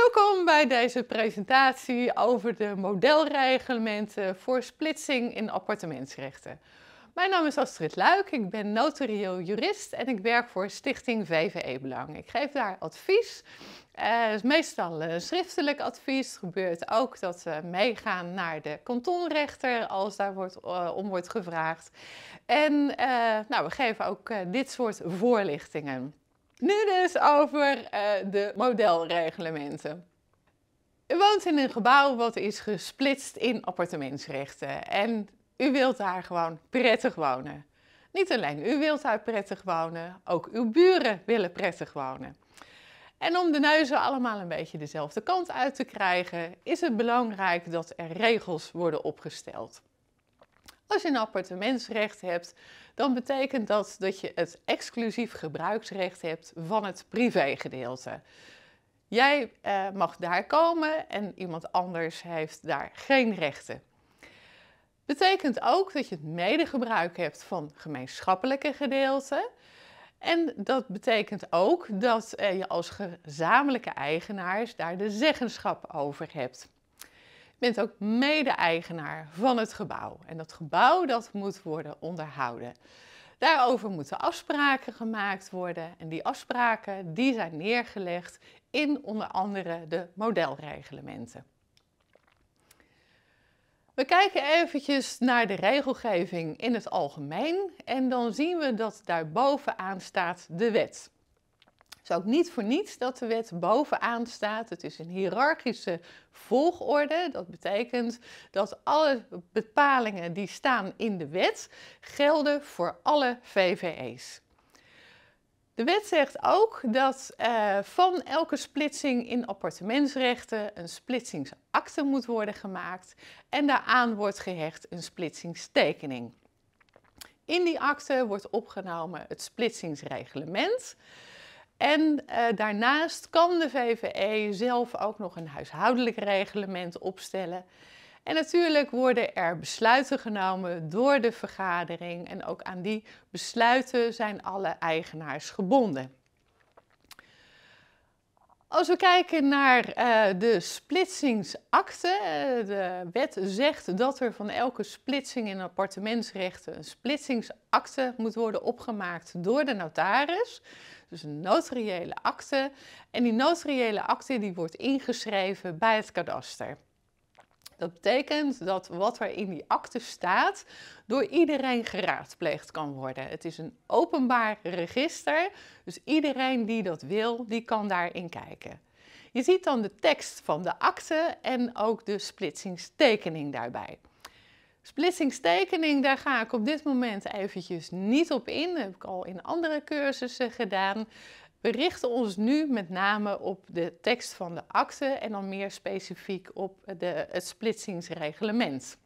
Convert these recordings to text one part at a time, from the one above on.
Welkom bij deze presentatie over de modelreglementen voor splitsing in appartementsrechten. Mijn naam is Astrid Luik, ik ben notarieel jurist en ik werk voor Stichting VVE Belang. Ik geef daar advies, eh, meestal eh, schriftelijk advies. Het gebeurt ook dat we meegaan naar de kantonrechter als daar wordt, eh, om wordt gevraagd. En nou, we geven ook dit soort voorlichtingen. Nu dus over eh, de modelreglementen. U woont in een gebouw wat is gesplitst in appartementsrechten en u wilt daar gewoon prettig wonen. Niet alleen u wilt daar prettig wonen, ook uw buren willen prettig wonen. En om de neuzen allemaal een beetje dezelfde kant uit te krijgen, is het belangrijk dat er regels worden opgesteld. Als je een appartementsrecht hebt, dan betekent dat dat je het exclusief gebruiksrecht hebt van het privégedeelte. Jij eh, mag daar komen en iemand anders heeft daar geen rechten. Betekent ook dat je het medegebruik hebt van gemeenschappelijke gedeelten. En dat betekent ook dat eh, je als gezamenlijke eigenaars daar de zeggenschap over hebt bent ook mede-eigenaar van het gebouw. En dat gebouw dat moet worden onderhouden. Daarover moeten afspraken gemaakt worden en die afspraken die zijn neergelegd in onder andere de modelreglementen. We kijken eventjes naar de regelgeving in het algemeen en dan zien we dat daarbovenaan staat de wet. Het is ook niet voor niets dat de wet bovenaan staat. Het is een hiërarchische volgorde. Dat betekent dat alle bepalingen die staan in de wet gelden voor alle VVE's. De wet zegt ook dat eh, van elke splitsing in appartementsrechten een splitsingsakte moet worden gemaakt en daaraan wordt gehecht een splitsingstekening. In die akte wordt opgenomen het splitsingsreglement. En eh, daarnaast kan de VVE zelf ook nog een huishoudelijk reglement opstellen. En natuurlijk worden er besluiten genomen door de vergadering en ook aan die besluiten zijn alle eigenaars gebonden. Als we kijken naar eh, de splitsingsakte, eh, de wet zegt dat er van elke splitsing in appartementsrechten een splitsingsakte moet worden opgemaakt door de notaris. Dus een notariële akte. En die notariële akte die wordt ingeschreven bij het kadaster. Dat betekent dat wat er in die akte staat door iedereen geraadpleegd kan worden. Het is een openbaar register, dus iedereen die dat wil, die kan daarin kijken. Je ziet dan de tekst van de akte en ook de splitsingstekening daarbij. Splitsingstekening, daar ga ik op dit moment eventjes niet op in. Dat heb ik al in andere cursussen gedaan. We richten ons nu met name op de tekst van de akte en dan meer specifiek op de, het splitsingsreglement.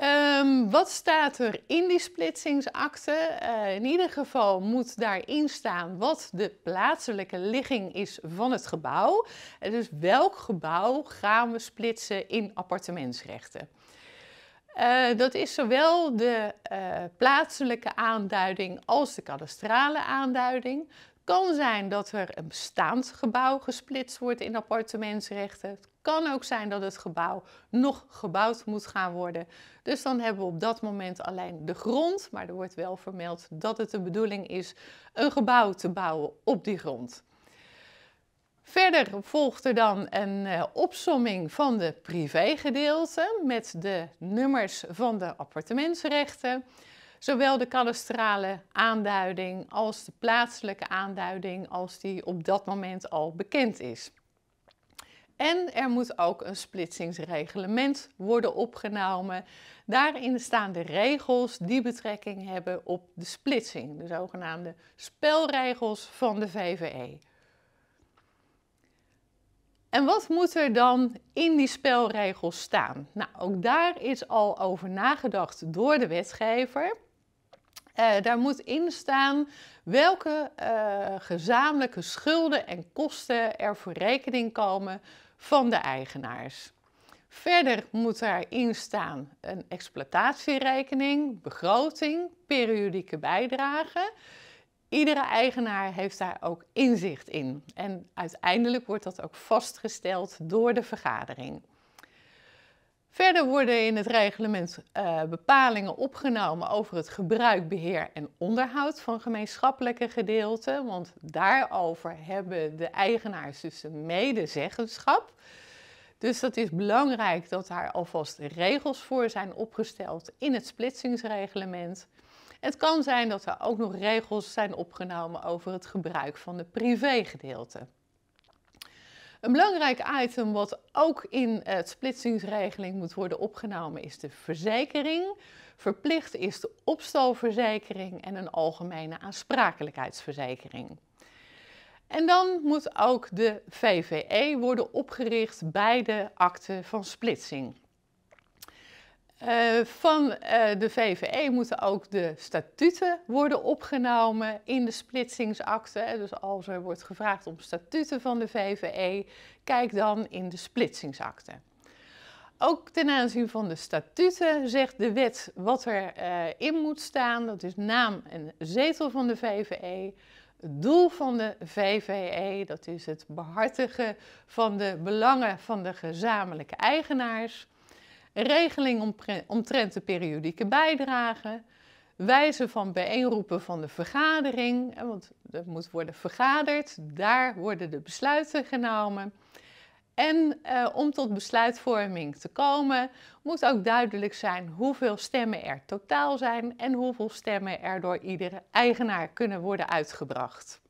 Ehm, wat staat er in die splitsingsakte? Eh, in ieder geval moet daarin staan wat de plaatselijke ligging is van het gebouw. dus welk gebouw gaan we splitsen in appartementsrechten? Eh, dat is zowel de eh, plaatselijke aanduiding als de kadastrale aanduiding kan zijn dat er een bestaand gebouw gesplitst wordt in appartementsrechten kan ook zijn dat het gebouw nog gebouwd moet gaan worden. Dus dan hebben we op dat moment alleen de grond, maar er wordt wel vermeld dat het de bedoeling is een gebouw te bouwen op die grond. Verder volgt er dan een eh, opsomming van de privégedeelte met de nummers van de appartementsrechten. Zowel de kadastrale aanduiding als de plaatselijke aanduiding als die op dat moment al bekend is. En er moet ook een splitsingsreglement worden opgenomen. Daarin staan de regels die betrekking hebben op de splitsing, de zogenaamde spelregels van de VVE. En wat moet er dan in die spelregels staan? Nou, ook daar is al over nagedacht door de wetgever. Eh, daar moet in staan welke eh, gezamenlijke schulden en kosten er voor rekening komen van de eigenaars. Verder moet daarin staan een exploitatierekening, begroting, periodieke bijdrage. Iedere eigenaar heeft daar ook inzicht in. En uiteindelijk wordt dat ook vastgesteld door de vergadering. Verder worden in het reglement eh, bepalingen opgenomen over het gebruik, beheer en onderhoud van gemeenschappelijke gedeelten, want daarover hebben de eigenaars dus een medezeggenschap. Dus dat is belangrijk dat daar alvast regels voor zijn opgesteld in het splitsingsreglement. Het kan zijn dat er ook nog regels zijn opgenomen over het gebruik van de privégedeelten. Een belangrijk item wat ook in het splitsingsregeling moet worden opgenomen is de verzekering. Verplicht is de opstalverzekering en een algemene aansprakelijkheidsverzekering. En dan moet ook de VVE worden opgericht bij de akte van splitsing. Eh, van eh, de VVE moeten ook de statuten worden opgenomen in de splitsingsakte. Dus als er wordt gevraagd om statuten van de VVE, kijk dan in de splitsingsakte. Ook ten aanzien van de statuten zegt de wet wat er eh, in moet staan. Dat is naam en zetel van de VVE. Het doel van de VVE, dat is het behartigen van de belangen van de gezamenlijke eigenaars regeling omtrent de periodieke bijdrage, wijze van bijeenroepen van de vergadering, want er moet worden vergaderd, daar worden de besluiten genomen. En eh, om tot besluitvorming te komen, moet ook duidelijk zijn hoeveel stemmen er totaal zijn en hoeveel stemmen er door iedere eigenaar kunnen worden uitgebracht.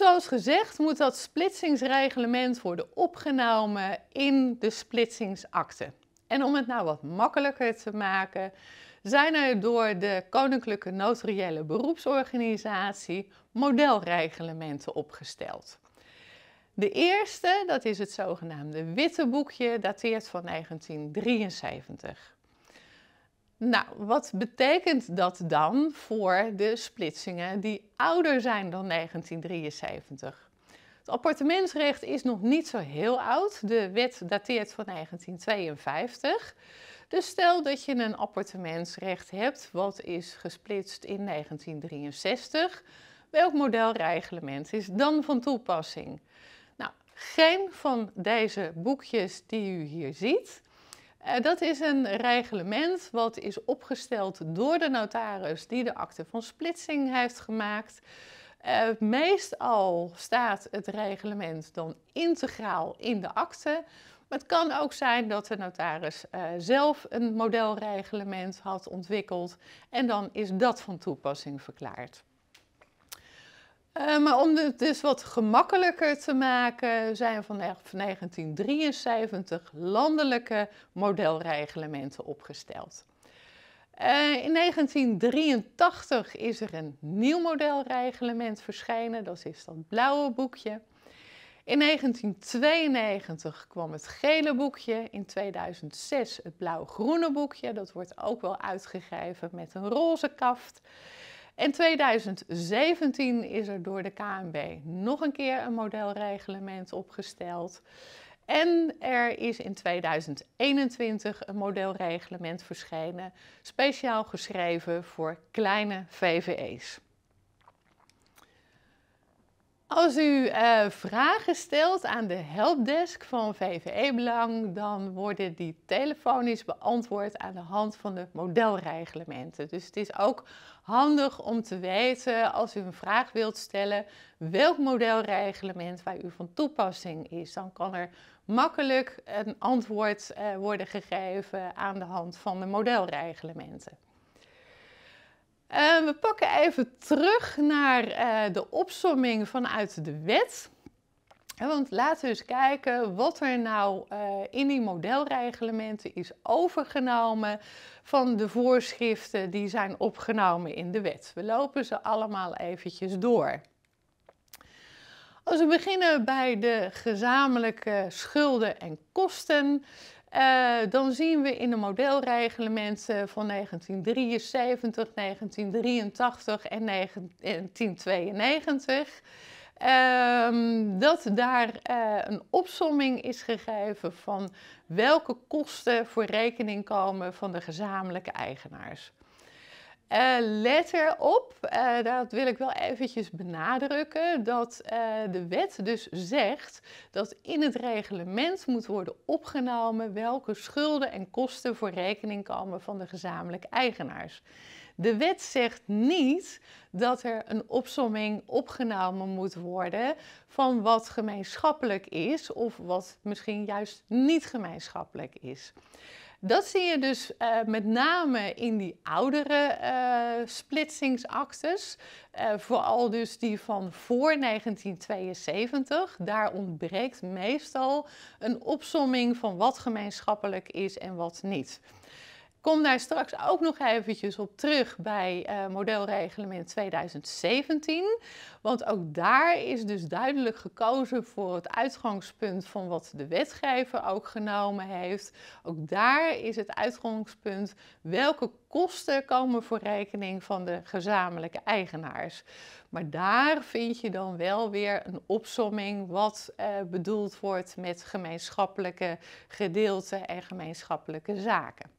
Zoals gezegd moet dat splitsingsreglement worden opgenomen in de splitsingsakte. En om het nou wat makkelijker te maken, zijn er door de Koninklijke Notariële Beroepsorganisatie modelreglementen opgesteld. De eerste, dat is het zogenaamde witte boekje, dateert van 1973. Nou, wat betekent dat dan voor de splitsingen die ouder zijn dan 1973? Het appartementsrecht is nog niet zo heel oud. De wet dateert van 1952. Dus stel dat je een appartementsrecht hebt wat is gesplitst in 1963. Welk modelreglement is dan van toepassing? Nou, geen van deze boekjes die u hier ziet eh, dat is een reglement wat is opgesteld door de notaris die de akte van splitsing heeft gemaakt. Eh, meestal staat het reglement dan integraal in de akte. Maar het kan ook zijn dat de notaris eh, zelf een modelreglement had ontwikkeld en dan is dat van toepassing verklaard. Eh, maar om het dus wat gemakkelijker te maken, zijn vanaf 1973 landelijke modelreglementen opgesteld. Eh, in 1983 is er een nieuw modelreglement verschenen, dat is dat blauwe boekje. In 1992 kwam het gele boekje, in 2006 het blauw-groene boekje, dat wordt ook wel uitgegeven met een roze kaft. En 2017 is er door de KNB nog een keer een modelreglement opgesteld. En er is in 2021 een modelreglement verschenen, speciaal geschreven voor kleine VVE's. Als u eh, vragen stelt aan de helpdesk van VVE Belang, dan worden die telefonisch beantwoord aan de hand van de modelreglementen. Dus het is ook handig om te weten, als u een vraag wilt stellen, welk modelreglement bij u van toepassing is. Dan kan er makkelijk een antwoord eh, worden gegeven aan de hand van de modelreglementen. Ehm, we pakken even terug naar eh, de opsomming vanuit de wet. Want laten we eens kijken wat er nou eh, in die modelreglementen is overgenomen van de voorschriften die zijn opgenomen in de wet. We lopen ze allemaal eventjes door. Als we beginnen bij de gezamenlijke schulden en kosten, eh, dan zien we in de modelreglementen van 1973, 1983 en 1992 ehm, dat daar eh, een opsomming is gegeven van welke kosten voor rekening komen van de gezamenlijke eigenaars. Eh, let erop, uh, dat wil ik wel eventjes benadrukken, dat eh, de wet dus zegt dat in het reglement moet worden opgenomen welke schulden en kosten voor rekening komen van de gezamenlijke eigenaars. De wet zegt niet dat er een opsomming opgenomen moet worden van wat gemeenschappelijk is of wat misschien juist niet gemeenschappelijk is. Dat zie je dus eh, met name in die oudere eh, splitsingsactes. Eh, vooral dus die van voor 1972. Daar ontbreekt meestal een opsomming van wat gemeenschappelijk is en wat niet kom daar straks ook nog eventjes op terug bij uh, modelreglement 2017. Want ook daar is dus duidelijk gekozen voor het uitgangspunt van wat de wetgever ook genomen heeft. Ook daar is het uitgangspunt welke kosten komen voor rekening van de gezamenlijke eigenaars. Maar daar vind je dan wel weer een opsomming wat eh, bedoeld wordt met gemeenschappelijke gedeelten en gemeenschappelijke zaken.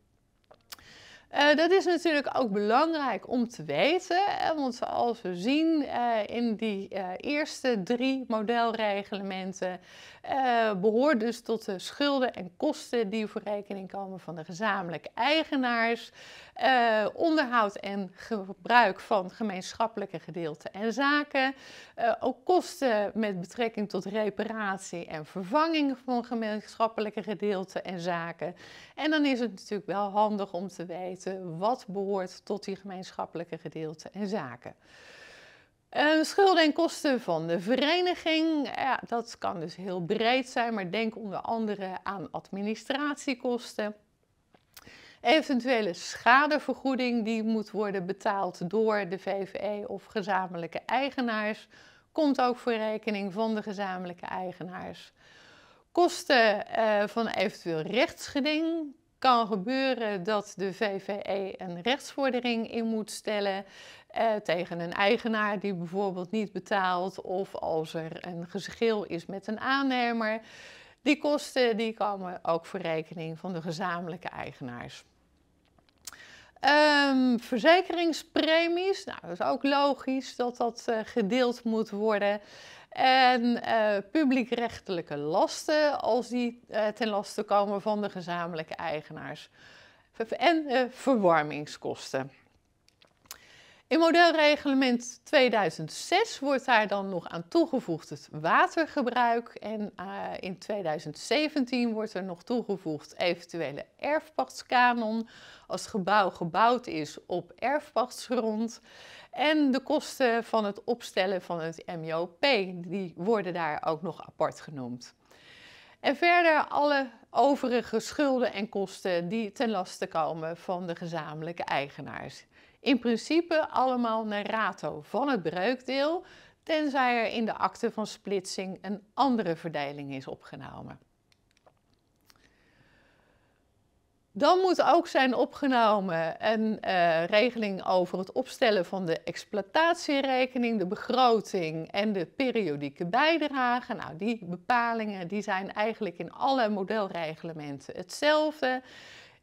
Eh, dat is natuurlijk ook belangrijk om te weten, want zoals we zien eh, in die eh, eerste drie modelreglementen behoort dus tot de schulden en kosten die voor rekening komen van de gezamenlijke eigenaars. Eh, onderhoud en gebruik van gemeenschappelijke gedeelten en zaken. Eh, ook kosten met betrekking tot reparatie en vervanging van gemeenschappelijke gedeelten en zaken. En dan is het natuurlijk wel handig om te weten wat behoort tot die gemeenschappelijke gedeelten en zaken. Eh, schulden en kosten van de vereniging, ja, dat kan dus heel breed zijn, maar denk onder andere aan administratiekosten Eventuele schadevergoeding die moet worden betaald door de VVE of gezamenlijke eigenaars, komt ook voor rekening van de gezamenlijke eigenaars. Kosten eh, van eventueel rechtsgeding, kan gebeuren dat de VVE een rechtsvordering in moet stellen eh, tegen een eigenaar die bijvoorbeeld niet betaalt of als er een geschil is met een aannemer. Die kosten die komen ook voor rekening van de gezamenlijke eigenaars. Um, verzekeringspremies, nou, dat is ook logisch dat dat eh, gedeeld moet worden. En uh, publiekrechtelijke lasten, als die eh, ten laste komen van de gezamenlijke eigenaars. En verwarmingskosten. In modelreglement 2006 wordt daar dan nog aan toegevoegd het watergebruik. En eh, in 2017 wordt er nog toegevoegd eventuele erfpachtskanon als gebouw gebouwd is op erfpachtsgrond. En de kosten van het opstellen van het MOP die worden daar ook nog apart genoemd. En verder alle overige schulden en kosten die ten laste komen van de gezamenlijke eigenaars in principe allemaal naar rato van het breukdeel, tenzij er in de akte van splitsing een andere verdeling is opgenomen. Dan moet ook zijn opgenomen een eh, regeling over het opstellen van de exploitatierekening, de begroting en de periodieke bijdrage. Nou, die bepalingen die zijn eigenlijk in alle modelreglementen hetzelfde.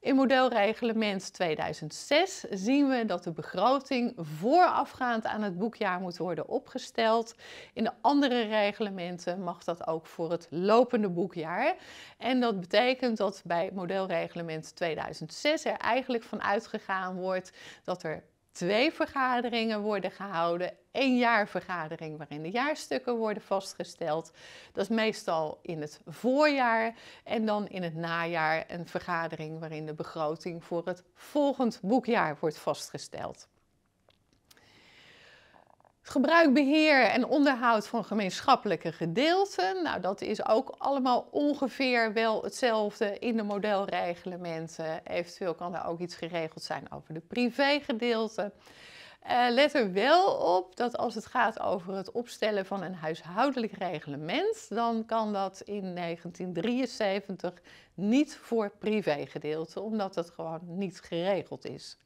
In modelreglement 2006 zien we dat de begroting voorafgaand aan het boekjaar moet worden opgesteld. In de andere reglementen mag dat ook voor het lopende boekjaar. En dat betekent dat bij modelreglement 2006 er eigenlijk van uitgegaan wordt dat er twee vergaderingen worden gehouden. een jaarvergadering waarin de jaarstukken worden vastgesteld. Dat is meestal in het voorjaar. En dan in het najaar een vergadering waarin de begroting voor het volgend boekjaar wordt vastgesteld. Gebruik, beheer en onderhoud van gemeenschappelijke gedeelten. Nou, dat is ook allemaal ongeveer wel hetzelfde in de modelreglementen. Eventueel kan er ook iets geregeld zijn over de privégedeelten. Uh, eh, let er wel op dat als het gaat over het opstellen van een huishoudelijk reglement, dan kan dat in 1973 niet voor privégedeelten, omdat dat gewoon niet geregeld is.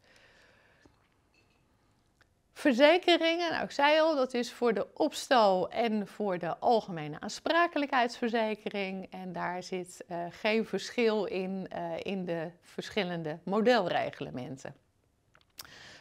Verzekeringen, nou ik zei al, dat is voor de opstal en voor de algemene aansprakelijkheidsverzekering. En daar zit eh, geen verschil in, eh, in de verschillende modelreglementen.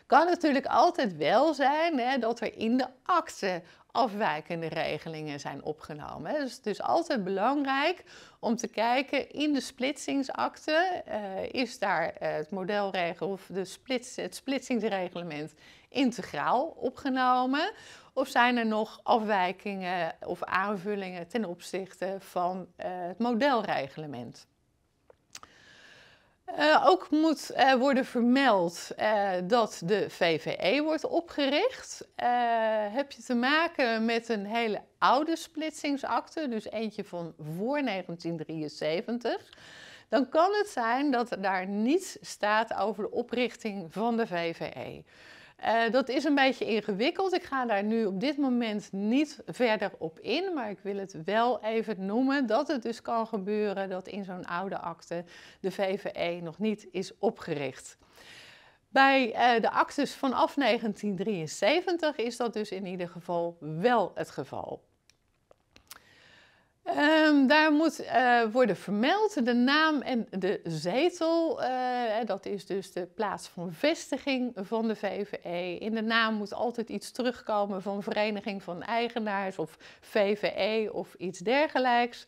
Kan natuurlijk altijd wel zijn hè, dat er in de akte afwijkende regelingen zijn opgenomen. Dus het is altijd belangrijk om te kijken in de splitsingsakte, eh, is daar het modelregel of de splits, het splitsingsreglement integraal opgenomen? Of zijn er nog afwijkingen of aanvullingen ten opzichte van eh, het modelreglement? Eh, ook moet eh, worden vermeld dat de VVE wordt opgericht. heb je te maken met een hele oude splitsingsakte, dus eentje van voor 1973, dan kan het zijn dat daar niets staat over de oprichting van de VVE. Eh, dat is een beetje ingewikkeld. Ik ga daar nu op dit moment niet verder op in, maar ik wil het wel even noemen dat het dus kan gebeuren dat in zo'n oude akte de VVE nog niet is opgericht. Bij eh, de actes vanaf 1973 is dat dus in ieder geval wel het geval. Ehm, daar moet eh, worden vermeld de naam en de zetel. Eh, dat is dus de plaats van vestiging van de VVE. In de naam moet altijd iets terugkomen van Vereniging van Eigenaars of VVE of iets dergelijks.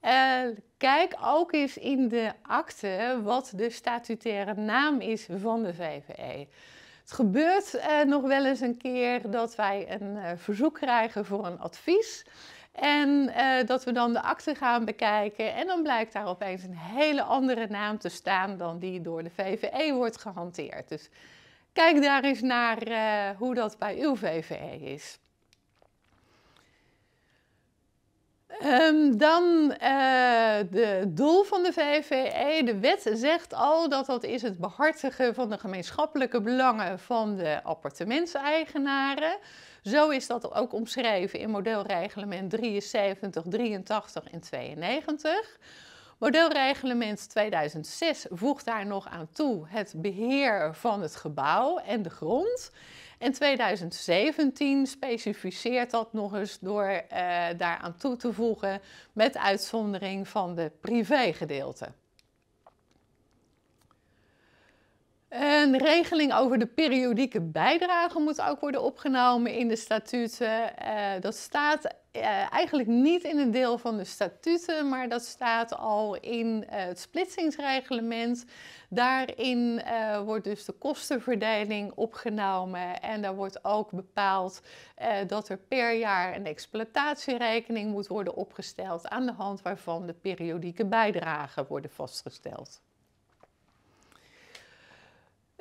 Eh, kijk ook eens in de akte wat de statutaire naam is van de VVE. Het gebeurt nog wel eens een keer dat wij een verzoek krijgen voor een advies. En eh, dat we dan de akte gaan bekijken. En dan blijkt daar opeens een hele andere naam te staan dan die door de VVE wordt gehanteerd. Dus kijk daar eens naar eh, hoe dat bij uw VVE is. Ehm, dan het eh, doel van de VVE. De wet zegt al dat dat is het behartigen van de gemeenschappelijke belangen van de appartementseigenaren. Zo is dat ook omschreven in modelreglement 73, 83 en 92. Modelreglement 2006 voegt daar nog aan toe het beheer van het gebouw en de grond. En 2017 specificeert dat nog eens door uh, daaraan toe te voegen met uitzondering van de privégedeelte. Een regeling over de periodieke bijdrage moet ook worden opgenomen in de statuten. Eh, dat staat eh, eigenlijk niet in een deel van de statuten, maar dat staat al in eh, het splitsingsreglement. Daarin wordt dus de kostenverdeling opgenomen en daar wordt ook bepaald dat er per jaar een exploitatierekening moet worden opgesteld aan de hand waarvan de periodieke bijdragen worden vastgesteld.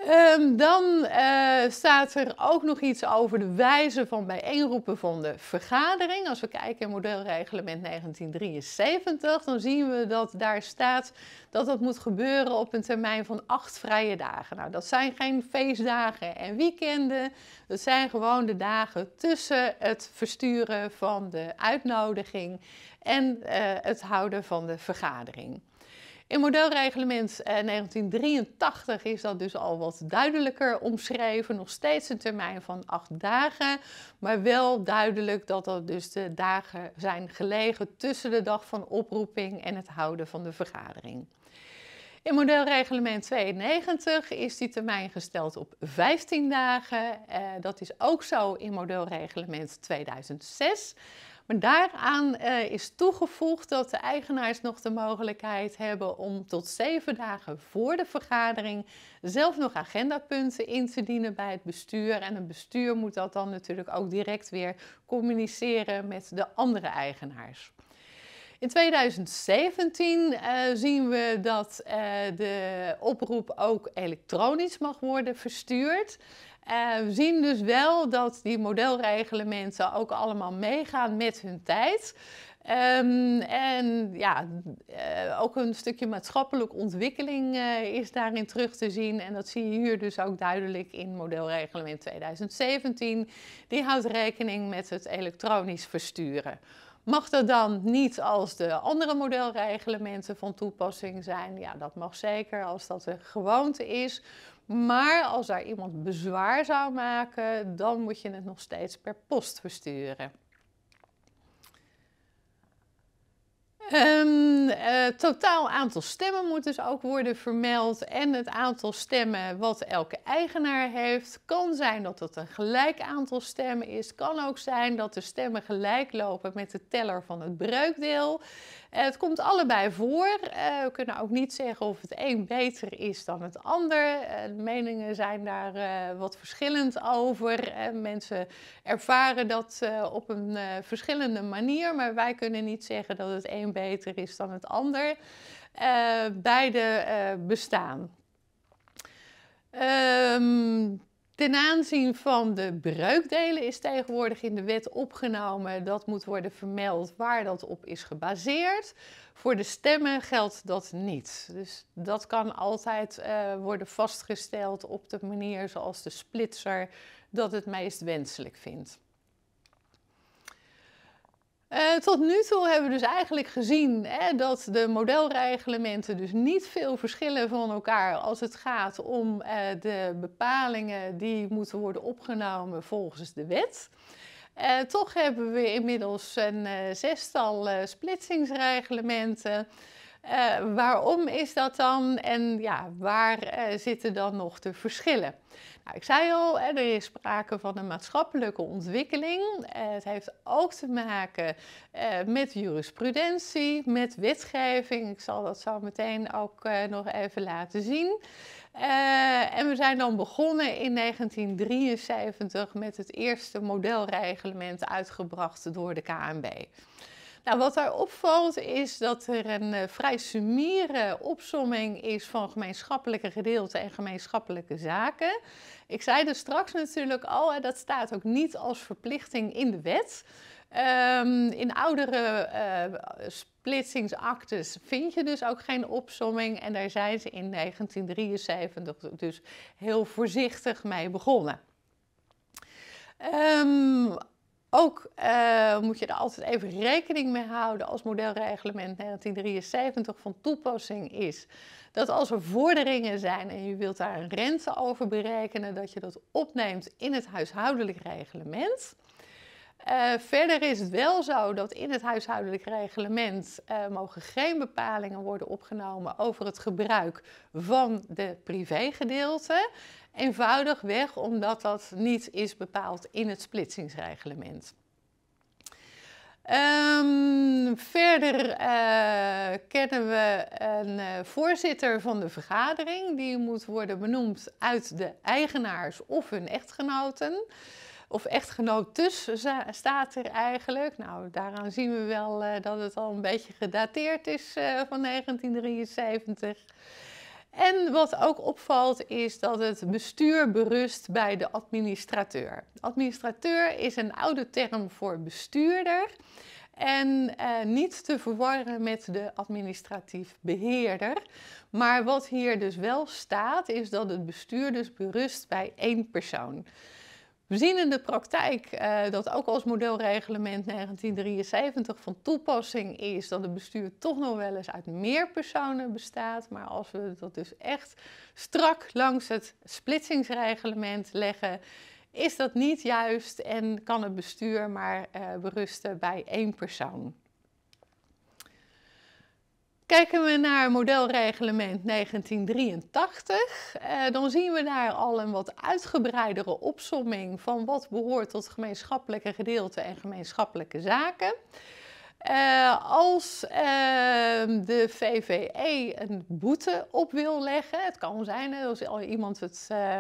Ehm, dan eh, staat er ook nog iets over de wijze van bijeenroepen van de vergadering. Als we kijken in modelreglement 1973, dan zien we dat daar staat dat dat moet gebeuren op een termijn van acht vrije dagen. Nou, dat zijn geen feestdagen en weekenden. Dat zijn gewoon de dagen tussen het versturen van de uitnodiging en eh, het houden van de vergadering. In modelreglement 1983 eh, is dat dus al wat duidelijker omschreven. Nog steeds een termijn van acht dagen, maar wel duidelijk dat dat dus de dagen zijn gelegen tussen de dag van oproeping en het houden van de vergadering. In modelreglement 92 is die termijn gesteld op 15 dagen. Eh, dat is ook zo in modelreglement 2006. Maar daaraan eh, is toegevoegd dat de eigenaars nog de mogelijkheid hebben om tot zeven dagen voor de vergadering zelf nog agendapunten in te dienen bij het bestuur. En het bestuur moet dat dan natuurlijk ook direct weer communiceren met de andere eigenaars. In 2017 eh, zien we dat eh, de oproep ook elektronisch mag worden verstuurd. Eh, we zien dus wel dat die modelreglementen ook allemaal meegaan met hun tijd. Ehm, en ja, eh, ook een stukje maatschappelijke ontwikkeling eh, is daarin terug te zien. En dat zie je hier dus ook duidelijk in modelreglement 2017. Die houdt rekening met het elektronisch versturen. Mag dat dan niet als de andere modelreglementen van toepassing zijn? Ja, dat mag zeker als dat een gewoonte is. Maar als daar iemand bezwaar zou maken, dan moet je het nog steeds per post versturen. Um, totaal aantal stemmen moet dus ook worden vermeld en het aantal stemmen wat elke eigenaar heeft. Kan zijn dat het een gelijk aantal stemmen is. Kan ook zijn dat de stemmen gelijk lopen met de teller van het breukdeel. Eh, het komt allebei voor. Eh, we kunnen ook niet zeggen of het een beter is dan het ander. Eh, de meningen zijn daar wat verschillend over. mensen ervaren dat op een verschillende manier, maar wij kunnen niet zeggen dat het een beter is dan het ander. beide bestaan. Ehm, Ten aanzien van de breukdelen is tegenwoordig in de wet opgenomen dat moet worden vermeld waar dat op is gebaseerd. Voor de stemmen geldt dat niet. Dus dat kan altijd eh, worden vastgesteld op de manier zoals de splitser dat het meest wenselijk vindt. Eh, tot nu toe hebben we dus eigenlijk gezien hè, dat de modelreglementen dus niet veel verschillen van elkaar als het gaat om eh, de bepalingen die moeten worden opgenomen volgens de wet. Eh, toch hebben we inmiddels een zestal splitsingsreglementen. waarom is dat dan en ja, waar zitten dan nog de verschillen? Nou, ik zei al, er is sprake van een maatschappelijke ontwikkeling. Eh, het heeft ook te maken eh, met jurisprudentie, met wetgeving. Ik zal dat zo meteen ook eh, nog even laten zien. en we zijn dan begonnen in 1973 met het eerste modelreglement uitgebracht door de KNB. Nou, wat daar opvalt is dat er een eh, vrij summiere opsomming is van gemeenschappelijke gedeelten en gemeenschappelijke zaken. Ik zei dus straks natuurlijk al, hè, dat staat ook niet als verplichting in de wet. Um, in oudere eh, splitsingsactes vind je dus ook geen opsomming en daar zijn ze in 1973 dus heel voorzichtig mee begonnen. Um, ook eh, moet je er altijd even rekening mee houden als modelreglement 1973 van toepassing is. Dat als er vorderingen zijn en je wilt daar een rente over berekenen, dat je dat opneemt in het huishoudelijk reglement. Eh, verder is het wel zo dat in het huishoudelijk reglement eh, mogen geen bepalingen worden opgenomen over het gebruik van de privégedeelte. Eenvoudig weg omdat dat niet is bepaald in het splitsingsreglement. Ehm, verder eh, kennen we een eh, voorzitter van de vergadering. Die moet worden benoemd uit de eigenaars of hun echtgenoten. Of echtgenotes staat er eigenlijk. Nou, daaraan zien we wel eh, dat het al een beetje gedateerd is van 1973. En wat ook opvalt is dat het bestuur berust bij de administrateur. Administrateur is een oude term voor bestuurder en eh, niet te verwarren met de administratief beheerder. Maar wat hier dus wel staat is dat het bestuur dus berust bij één persoon. We zien in de praktijk eh, dat ook als modelreglement 1973 van toepassing is dat het bestuur toch nog wel eens uit meer personen bestaat. Maar als we dat dus echt strak langs het splitsingsreglement leggen, is dat niet juist en kan het bestuur maar eh, berusten bij één persoon. Kijken we naar modelreglement 1983, eh, dan zien we daar al een wat uitgebreidere opsomming van wat behoort tot gemeenschappelijke gedeelten en gemeenschappelijke zaken. Eh, als ehm, de VVE een boete op wil leggen, het kan zijn dat als iemand het eh,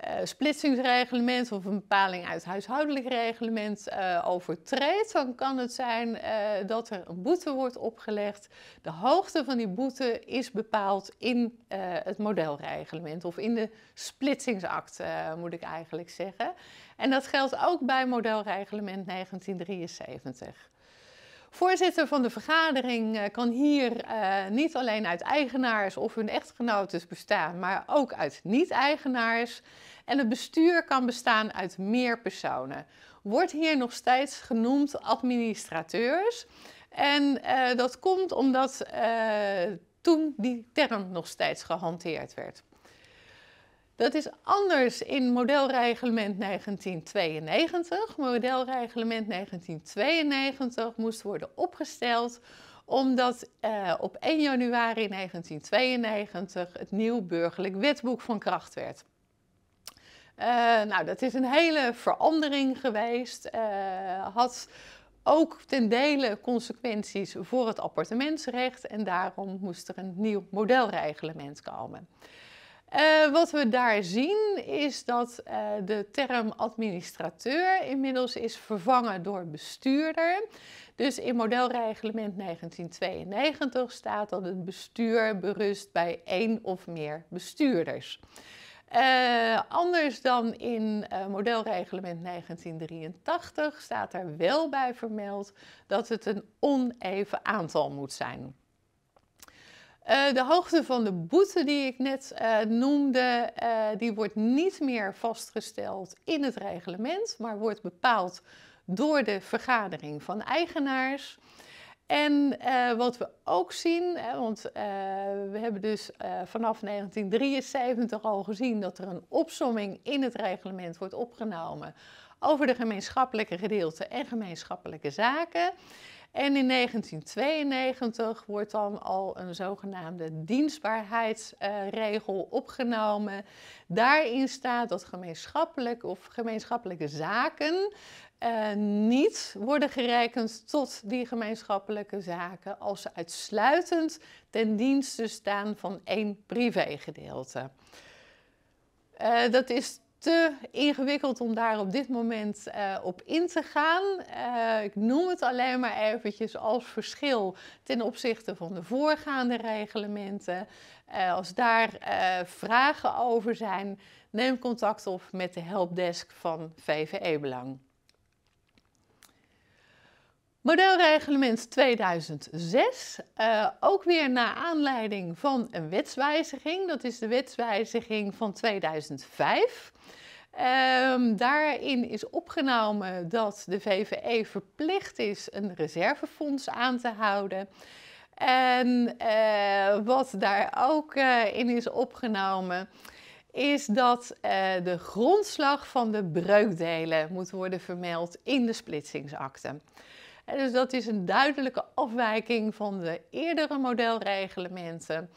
eh, splitsingsreglement of een bepaling uit huishoudelijk reglement uh, overtreedt, dan kan het zijn eh, dat er een boete wordt opgelegd. De hoogte van die boete is bepaald in het modelreglement of in de splitsingsakt, moet ik eigenlijk zeggen. En dat geldt ook bij modelreglement 1973. Voorzitter van de vergadering eh, kan hier eh, niet alleen uit eigenaars of hun echtgenotes bestaan, maar ook uit niet-eigenaars. En het bestuur kan bestaan uit meer personen. Wordt hier nog steeds genoemd administrateurs. En eh, dat komt omdat toen die term nog steeds gehanteerd werd. Dat is anders in modelreglement 1992. Modelreglement 1992 moest worden opgesteld omdat eh, op 1 januari 1992 het nieuw burgerlijk wetboek van kracht werd. Eh, nou, dat is een hele verandering geweest. Eh, had ook ten dele consequenties voor het appartementsrecht en daarom moest er een nieuw modelreglement komen. Eh, wat we daar zien is dat eh, de term administrateur inmiddels is vervangen door bestuurder. Dus in modelreglement 1992 staat dat het bestuur berust bij één of meer bestuurders. Eh, anders dan in uh, modelreglement 1983 staat er wel bij vermeld dat het een oneven aantal moet zijn. Eh, de hoogte van de boete die ik net eh, noemde, eh, die wordt niet meer vastgesteld in het reglement, maar wordt bepaald door de vergadering van eigenaars. En wat we ook zien, hè, want we hebben dus vanaf 1973 al gezien dat er een opsomming in het reglement wordt opgenomen over de gemeenschappelijke gedeelten en gemeenschappelijke zaken. En in 1992 wordt dan al een zogenaamde dienstbaarheidsregel opgenomen. Daarin staat dat gemeenschappelijk of gemeenschappelijke zaken eh, niet worden gerekend tot die gemeenschappelijke zaken als ze uitsluitend ten dienste staan van één privégedeelte. Uh, dat is te ingewikkeld om daar op dit moment eh, op in te gaan. Eh, ik noem het alleen maar eventjes als verschil ten opzichte van de voorgaande reglementen. Eh, als daar vragen over zijn, neem contact op met de helpdesk van VVE Belang. Modelreglement 2006, eh, ook weer naar aanleiding van een wetswijziging. Dat is de wetswijziging van 2005. Ehm, daarin is opgenomen dat de VVE verplicht is een reservefonds aan te houden. En eh, wat daar ook eh, in is opgenomen, is dat de grondslag van de breukdelen moet worden vermeld in de splitsingsakte dus dat is een duidelijke afwijking van de eerdere modelreglementen.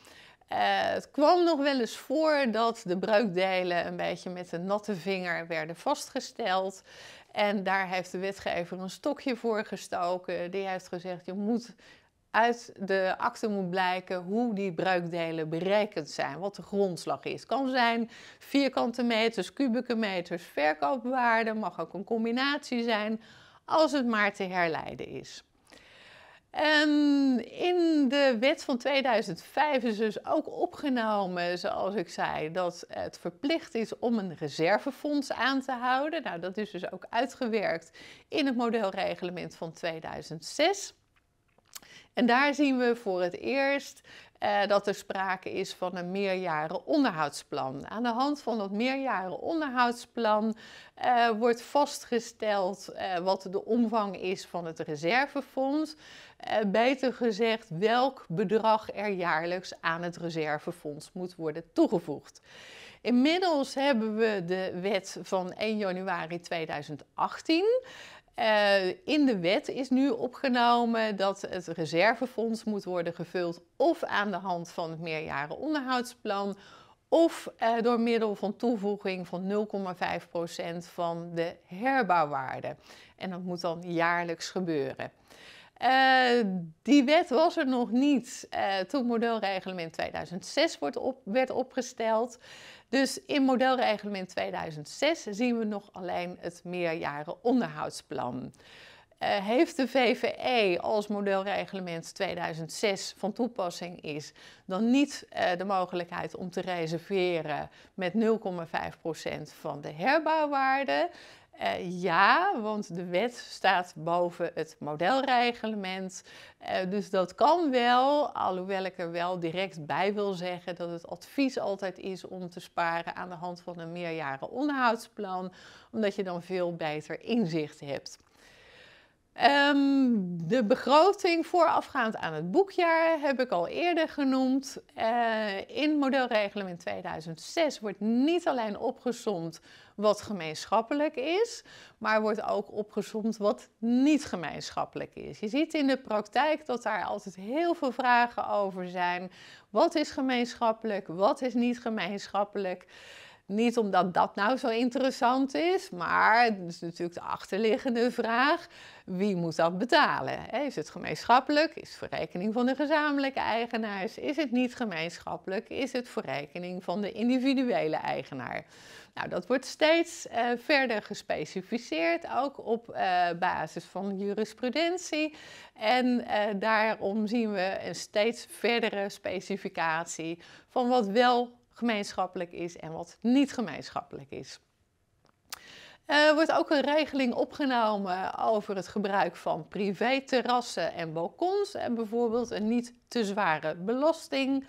Eh, het kwam nog wel eens voor dat de breukdelen een beetje met een natte vinger werden vastgesteld. En daar heeft de wetgever een stokje voor gestoken. Die heeft gezegd: je moet uit de akte moet blijken hoe die bruikdelen berekend zijn, wat de grondslag is. Het kan zijn vierkante meters, kubieke meters, verkoopwaarde, mag ook een combinatie zijn als het maar te herleiden is. En in de wet van 2005 is dus ook opgenomen, zoals ik zei, dat het verplicht is om een reservefonds aan te houden. Nou, dat is dus ook uitgewerkt in het modelreglement van 2006. En daar zien we voor het eerst eh, dat er sprake is van een meerjaren onderhoudsplan. Aan de hand van dat meerjaren onderhoudsplan eh, wordt vastgesteld eh, wat de omvang is van het reservefonds. beter gezegd, welk bedrag er jaarlijks aan het reservefonds moet worden toegevoegd. Inmiddels hebben we de wet van 1 januari 2018. Eh, in de wet is nu opgenomen dat het reservefonds moet worden gevuld of aan de hand van het meerjaren onderhoudsplan of eh, door middel van toevoeging van 0,5% van de herbouwwaarde. En dat moet dan jaarlijks gebeuren. Eh, die wet was er nog niet uh, toen modelreglement 2006 wordt op, werd opgesteld. Dus in modelreglement 2006 zien we nog alleen het meerjaren onderhoudsplan. Eh, heeft de VVE als modelreglement 2006 van toepassing is, dan niet de mogelijkheid om te reserveren met 0,5% van de herbouwwaarde. Eh, ja, want de wet staat boven het modelreglement. Eh, dus dat kan wel, alhoewel ik er wel direct bij wil zeggen dat het advies altijd is om te sparen aan de hand van een meerjaren onderhoudsplan, omdat je dan veel beter inzicht hebt. Ehm, de begroting voorafgaand aan het boekjaar heb ik al eerder genoemd. Uh, in modelreglement 2006 wordt niet alleen opgezomd wat gemeenschappelijk is, maar wordt ook opgezomd wat niet gemeenschappelijk is. Je ziet in de praktijk dat daar altijd heel veel vragen over zijn. Wat is gemeenschappelijk? Wat is niet gemeenschappelijk? Niet omdat dat nou zo interessant is, maar het is natuurlijk de achterliggende vraag: wie moet dat betalen? Is het gemeenschappelijk? Is het voor rekening van de gezamenlijke eigenaars? Is het niet gemeenschappelijk? Is het voor rekening van de individuele eigenaar? Nou, dat wordt steeds eh, verder gespecificeerd, ook op eh, basis van jurisprudentie. En eh, daarom zien we een steeds verdere specificatie van wat wel gemeenschappelijk is en wat niet gemeenschappelijk is. Er wordt ook een regeling opgenomen over het gebruik van privéterrassen en balkons en bijvoorbeeld een niet te zware belasting.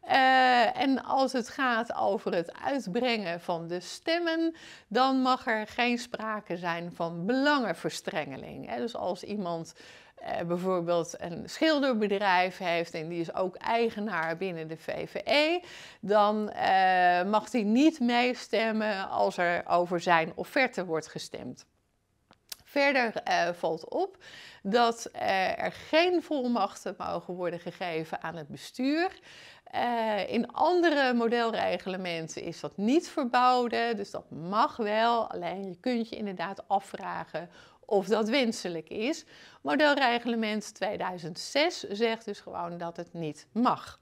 Eh, en als het gaat over het uitbrengen van de stemmen, dan mag er geen sprake zijn van belangenverstrengeling. Dus als iemand eh, bijvoorbeeld een schilderbedrijf heeft en die is ook eigenaar binnen de VVE, dan eh, mag hij niet meestemmen als er over zijn offerte wordt gestemd. Verder eh, valt op dat er geen volmachten mogen worden gegeven aan het bestuur. in andere modelreglementen is dat niet verboden, dus dat mag wel. Alleen je kunt je inderdaad afvragen of dat wenselijk is. Modelreglement 2006 zegt dus gewoon dat het niet mag.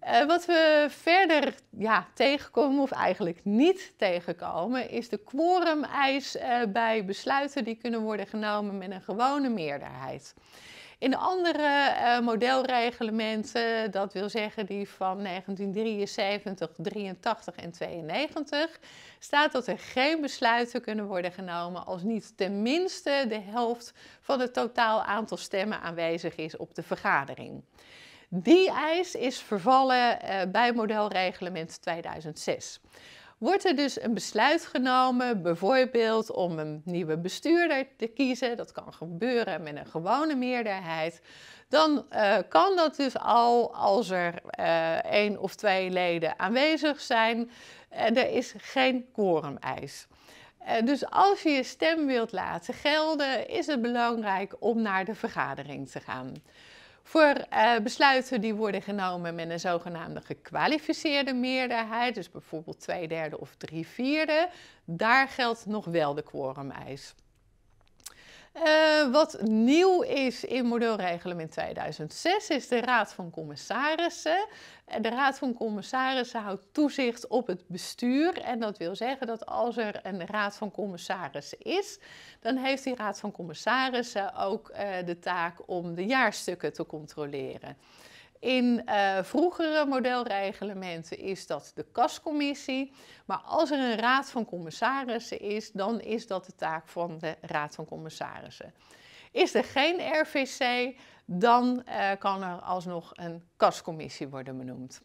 Eh, wat we verder ja, tegenkomen, of eigenlijk niet tegenkomen, is de quorum-eis eh, bij besluiten die kunnen worden genomen met een gewone meerderheid. In andere eh, modelreglementen, dat wil zeggen die van 1973, 83 en 92, staat dat er geen besluiten kunnen worden genomen als niet tenminste de helft van het totaal aantal stemmen aanwezig is op de vergadering. Die eis is vervallen eh, bij modelreglement 2006 wordt er dus een besluit genomen, bijvoorbeeld om een nieuwe bestuurder te kiezen. Dat kan gebeuren met een gewone meerderheid. Dan eh, kan dat dus al als er uh, één of twee leden aanwezig zijn. en er is geen quorumeis. Uh, dus als je je stem wilt laten gelden, is het belangrijk om naar de vergadering te gaan voor eh, besluiten die worden genomen met een zogenaamde gekwalificeerde meerderheid, dus bijvoorbeeld twee derde of drie vierde, daar geldt nog wel de quorum-eis. Eh, wat nieuw is in modelreglement 2006 is de Raad van Commissarissen. De Raad van Commissarissen houdt toezicht op het bestuur. En dat wil zeggen dat als er een Raad van Commissarissen is, dan heeft die Raad van Commissarissen ook eh, de taak om de jaarstukken te controleren. In eh, vroegere modelreglementen is dat de kascommissie. Maar als er een raad van commissarissen is, dan is dat de taak van de raad van commissarissen. Is er geen RVC, dan eh, kan er alsnog een kascommissie worden benoemd.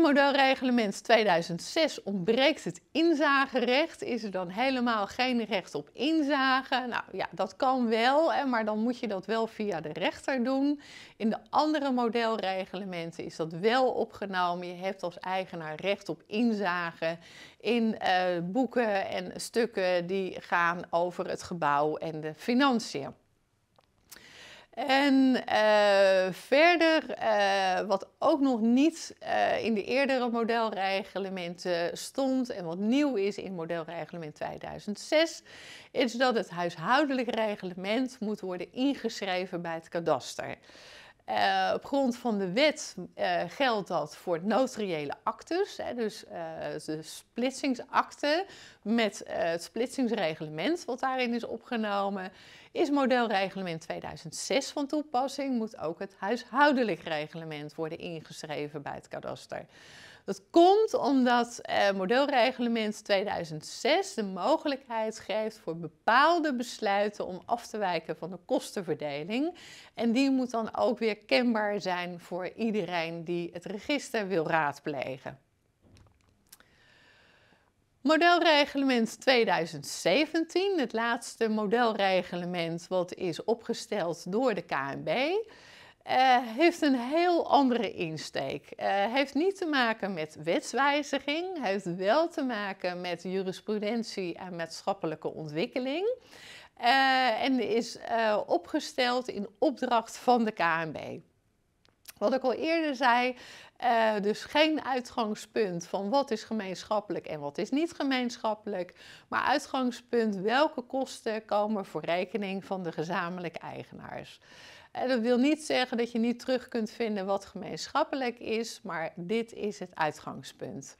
Modelreglement 2006 ontbreekt het inzagerecht. Is er dan helemaal geen recht op inzage? Nou ja, dat kan wel, maar dan moet je dat wel via de rechter doen. In de andere modelreglementen is dat wel opgenomen. Je hebt als eigenaar recht op inzage in eh, boeken en stukken die gaan over het gebouw en de financiën. En eh, verder, eh, wat ook nog niet eh, in de eerdere modelreglementen stond en wat nieuw is in modelreglement 2006, is dat het huishoudelijk reglement moet worden ingeschreven bij het kadaster. Eh, op grond van de wet eh, geldt dat voor notariële actes, hè, dus eh, de splitsingsakte met het splitsingsreglement wat daarin is opgenomen, is modelreglement 2006 van toepassing, moet ook het huishoudelijk reglement worden ingeschreven bij het kadaster. Dat komt omdat eh, modelreglement 2006 de mogelijkheid geeft voor bepaalde besluiten om af te wijken van de kostenverdeling. En die moet dan ook weer kenbaar zijn voor iedereen die het register wil raadplegen. Modelreglement 2017, het laatste modelreglement wat is opgesteld door de KNB. Eh, heeft een heel andere insteek. Uh, heeft niet te maken met wetswijziging, heeft wel te maken met jurisprudentie en maatschappelijke ontwikkeling. Eh, en is opgesteld in opdracht van de KNB. Wat ik al eerder zei, dus geen uitgangspunt van wat is gemeenschappelijk en wat is niet gemeenschappelijk, maar uitgangspunt welke kosten komen voor rekening van de gezamenlijke eigenaars. En dat wil niet zeggen dat je niet terug kunt vinden wat gemeenschappelijk is, maar dit is het uitgangspunt.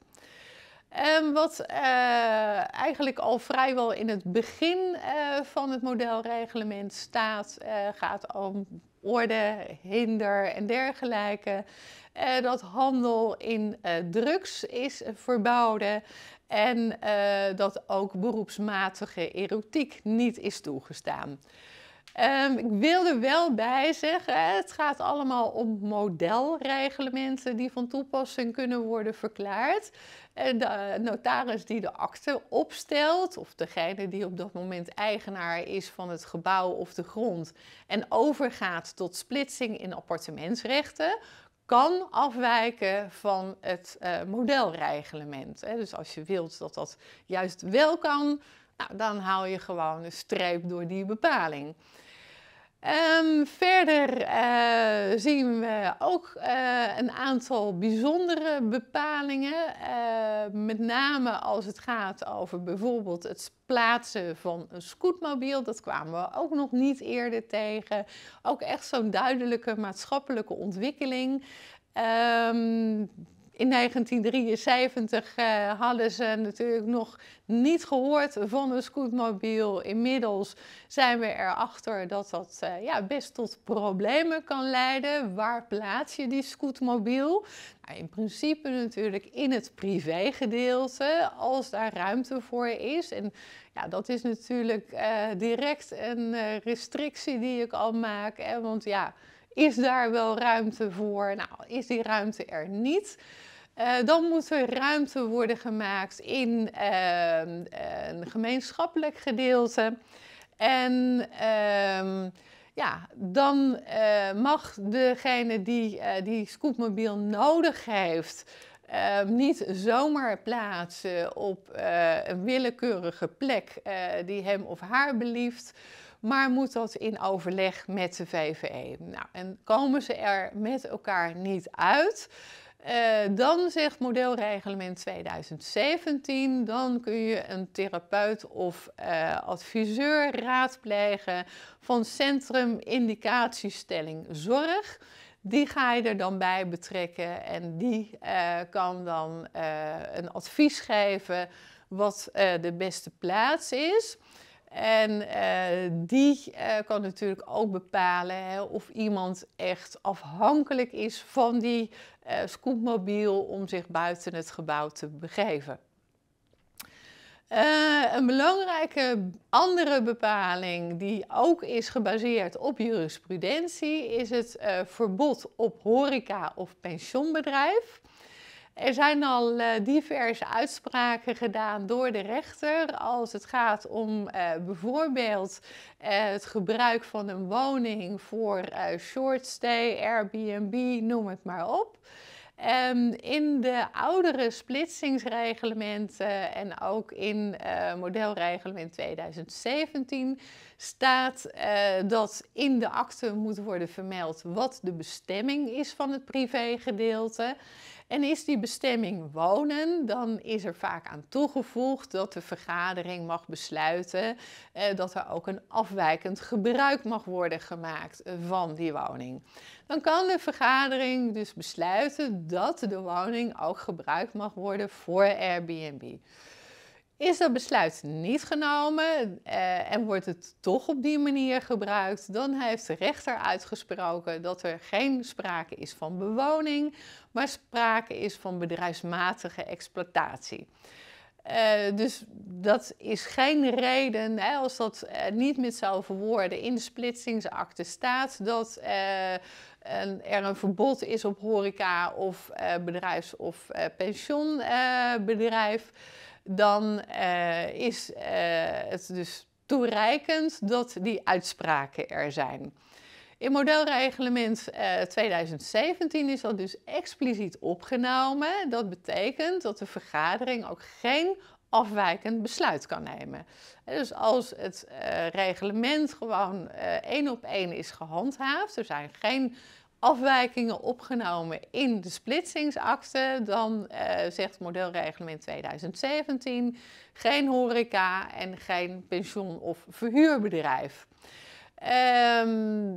En wat eh, eigenlijk al vrijwel in het begin eh, van het modelreglement staat, uh, gaat om orde, hinder en dergelijke. dat handel in drugs is verboden en dat ook beroepsmatige erotiek niet is toegestaan. Ehm, ik wil er wel bij zeggen, het gaat allemaal om modelreglementen die van toepassing kunnen worden verklaard. de eh, notaris die de akte opstelt, of degene die op dat moment eigenaar is van het gebouw of de grond en overgaat tot splitsing in appartementsrechten, kan afwijken van het uh, modelreglement. Dus als je wilt dat dat juist wel kan, nou, dan haal je gewoon een streep door die bepaling. Ehm, verder eh, zien we ook eh, een aantal bijzondere bepalingen, eh, met name als het gaat over bijvoorbeeld het plaatsen van een scootmobiel. Dat kwamen we ook nog niet eerder tegen. Ook echt zo'n duidelijke maatschappelijke ontwikkeling. Um, in 1973 eh, hadden ze natuurlijk nog niet gehoord van een scootmobiel. Inmiddels zijn we erachter dat dat eh, ja, best tot problemen kan leiden. Waar plaats je die scootmobiel? Nou, in principe natuurlijk in het privégedeelte, als daar ruimte voor is. En ja, dat is natuurlijk eh, direct een restrictie die ik al maak. Hè? Want ja, is daar wel ruimte voor? Nou, is die ruimte er niet? Eh, dan moet er ruimte worden gemaakt in ehm, een gemeenschappelijk gedeelte. En ehm, ja, dan eh, mag degene die eh, die scootmobiel nodig heeft, ehm, niet zomaar plaatsen op een willekeurige plek die hem of haar belieft, maar moet dat in overleg met de VVE. Nou, en komen ze er met elkaar niet uit, eh, dan zegt modelreglement 2017, dan kun je een therapeut of eh, adviseur raadplegen van Centrum Indicatiestelling Zorg. Die ga je er dan bij betrekken en die eh, kan dan een advies geven wat de beste plaats is. En eh, die eh, kan natuurlijk ook bepalen hè, of iemand echt afhankelijk is van die uh, scootmobiel om zich buiten het gebouw te begeven. een belangrijke andere bepaling die ook is gebaseerd op jurisprudentie is het verbod op horeca of pensioenbedrijf. Er zijn al eh, diverse uitspraken gedaan door de rechter als het gaat om eh, bijvoorbeeld eh, het gebruik van een woning voor shortstay, Airbnb, noem het maar op. Ehm, in de oudere splitsingsreglementen en ook in modelreglement 2017 staat dat in de akte moet worden vermeld wat de bestemming is van het privégedeelte. En is die bestemming wonen, dan is er vaak aan toegevoegd dat de vergadering mag besluiten eh, dat er ook een afwijkend gebruik mag worden gemaakt eh, van die woning. Dan kan de vergadering dus besluiten dat de woning ook gebruikt mag worden voor Airbnb. Is dat besluit niet genomen eh, en wordt het toch op die manier gebruikt, dan heeft de rechter uitgesproken dat er geen sprake is van bewoning, maar sprake is van bedrijfsmatige exploitatie. Eh, dus dat is geen reden, hè, als dat eh, niet met zoveel woorden in de splitsingsakte staat, dat eh, er een verbod is op horeca of eh, bedrijfs- of pensioenbedrijf dan eh, is eh, het dus toereikend dat die uitspraken er zijn. In modelreglement 2017 eh, is dat dus expliciet opgenomen. Dat betekent dat de vergadering ook geen afwijkend besluit kan nemen. Dus als het reglement gewoon één op één is gehandhaafd, er zijn geen afwijkingen opgenomen in de splitsingsakte, dan uh, zegt modelreglement 2017 geen horeca en geen pensioen- of verhuurbedrijf. Ehm,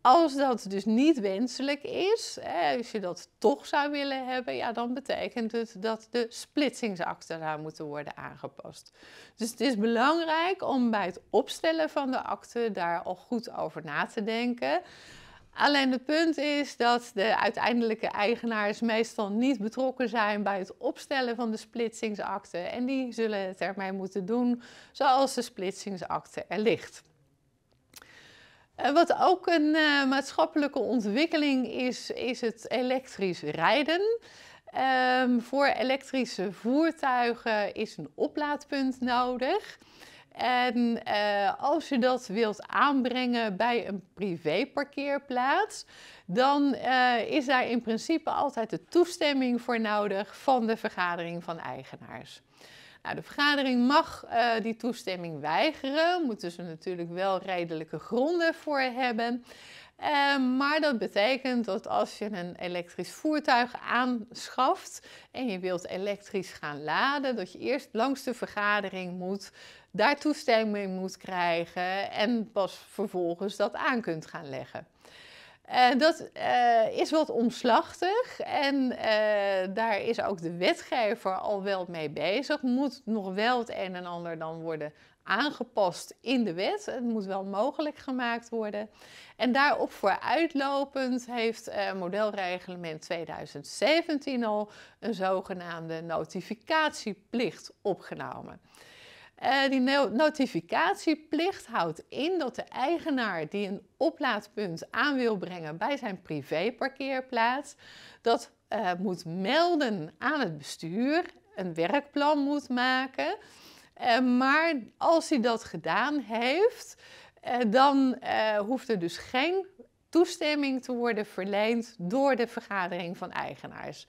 als dat dus niet wenselijk is, als je dat toch zou willen hebben, ja, dan betekent het dat de splitsingsakte daar moeten worden aangepast. Dus het is belangrijk om bij het opstellen van de akte daar al goed over na te denken. Alleen het punt is dat de uiteindelijke eigenaars meestal niet betrokken zijn bij het opstellen van de splitsingsakte. En die zullen het ermee moeten doen zoals de splitsingsakte er ligt. Eh, wat ook een eh, maatschappelijke ontwikkeling is, is het elektrisch rijden. Ehm, voor elektrische voertuigen is een oplaadpunt nodig. En eh, als je dat wilt aanbrengen bij een privéparkeerplaats, dan eh, is daar in principe altijd de toestemming voor nodig van de vergadering van eigenaars. Nou, de vergadering mag eh, die toestemming weigeren, moeten ze natuurlijk wel redelijke gronden voor hebben. maar dat betekent dat als je een elektrisch voertuig aanschaft en je wilt elektrisch gaan laden, dat je eerst langs de vergadering moet daar toestemming moet krijgen en pas vervolgens dat aan kunt gaan leggen. Eh, dat eh, is wat omslachtig en eh, daar is ook de wetgever al wel mee bezig. Moet nog wel het een en ander dan worden aangepast in de wet. Het moet wel mogelijk gemaakt worden. En daarop vooruitlopend heeft modelreglement 2017 al een zogenaamde notificatieplicht opgenomen. Eh, die notificatieplicht houdt in dat de eigenaar die een oplaadpunt aan wil brengen bij zijn privéparkeerplaats, dat eh, moet melden aan het bestuur, een werkplan moet maken. Eh, maar als hij dat gedaan heeft, dan hoeft er dus geen toestemming te worden verleend door de vergadering van eigenaars.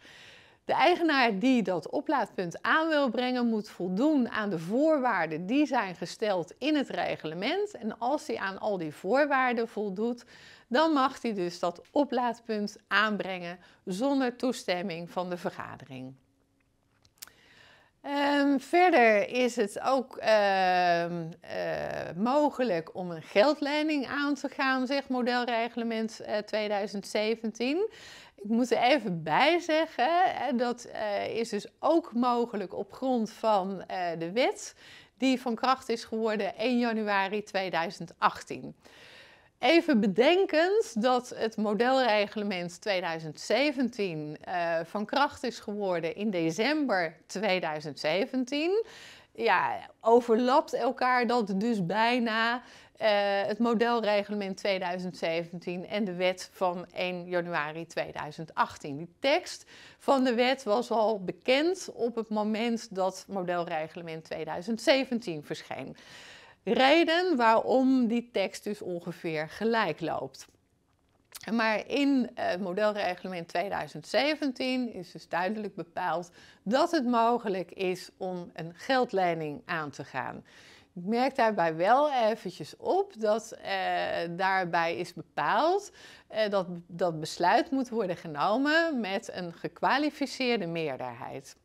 De eigenaar die dat oplaadpunt aan wil brengen, moet voldoen aan de voorwaarden die zijn gesteld in het reglement. En als hij aan al die voorwaarden voldoet, dan mag hij dus dat oplaadpunt aanbrengen zonder toestemming van de vergadering. Ehm, verder is het ook ehm, eh, mogelijk om een geldlening aan te gaan, zegt modelreglement 2017. Eh, Ik moet er even bij zeggen, dat eh, is dus ook mogelijk op grond van de wet die van kracht is geworden 1 januari 2018. Even bedenkend dat het modelreglement 2017 eh, van kracht is geworden in december 2017. Ja, overlapt elkaar dat dus bijna eh, het modelreglement 2017 en de wet van 1 januari 2018. De tekst van de wet was al bekend op het moment dat modelreglement 2017 verscheen reden waarom die tekst dus ongeveer gelijk loopt. Maar in het eh, modelreglement 2017 is dus duidelijk bepaald dat het mogelijk is om een geldlening aan te gaan. Ik merk daarbij wel eventjes op dat eh, daarbij is bepaald eh, dat dat besluit moet worden genomen met een gekwalificeerde meerderheid.